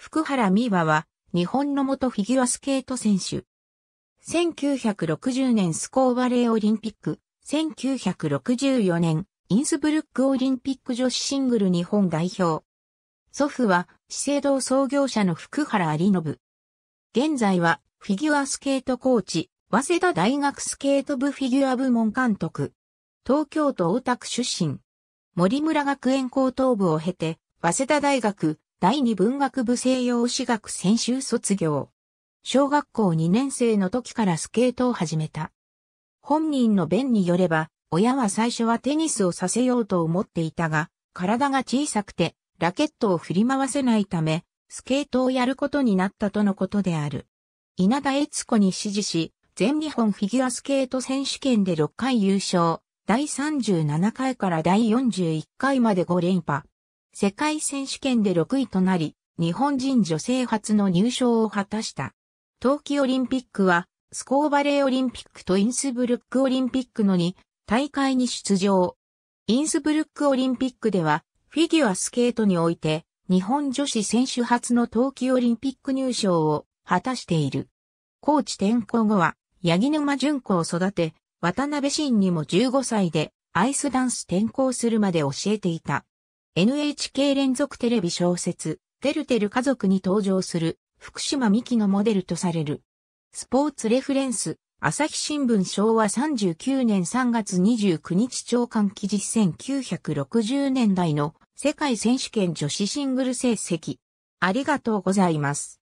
福原美和は、日本の元フィギュアスケート選手。1960年スコーバレーオリンピック、1964年、インスブルックオリンピック女子シングル日本代表。祖父は、資生堂創業者の福原有信。現在は、フィギュアスケートコーチ、早稲田大学スケート部フィギュア部門監督。東京都大田区出身。森村学園高等部を経て、早稲田大学第二文学部西洋史学専修卒業。小学校2年生の時からスケートを始めた。本人の弁によれば、親は最初はテニスをさせようと思っていたが、体が小さくて、ラケットを振り回せないため、スケートをやることになったとのことである。稲田悦子に指示し、全日本フィギュアスケート選手権で6回優勝、第37回から第41回まで5連覇。世界選手権で6位となり、日本人女性初の入賞を果たした。冬季オリンピックは、スコーバレーオリンピックとインスブルックオリンピックの2大会に出場。インスブルックオリンピックでは、フィギュアスケートにおいて、日本女子選手初の冬季オリンピック入賞を果たしている。コーチ転校後は、八木沼純子を育て、渡辺真にも15歳でアイスダンス転校するまで教えていた。NHK 連続テレビ小説、てるてる家族に登場する、福島美希のモデルとされる。スポーツレフレンス、朝日新聞昭和39年3月29日長官記事1960年代の世界選手権女子シングル成績。ありがとうございます。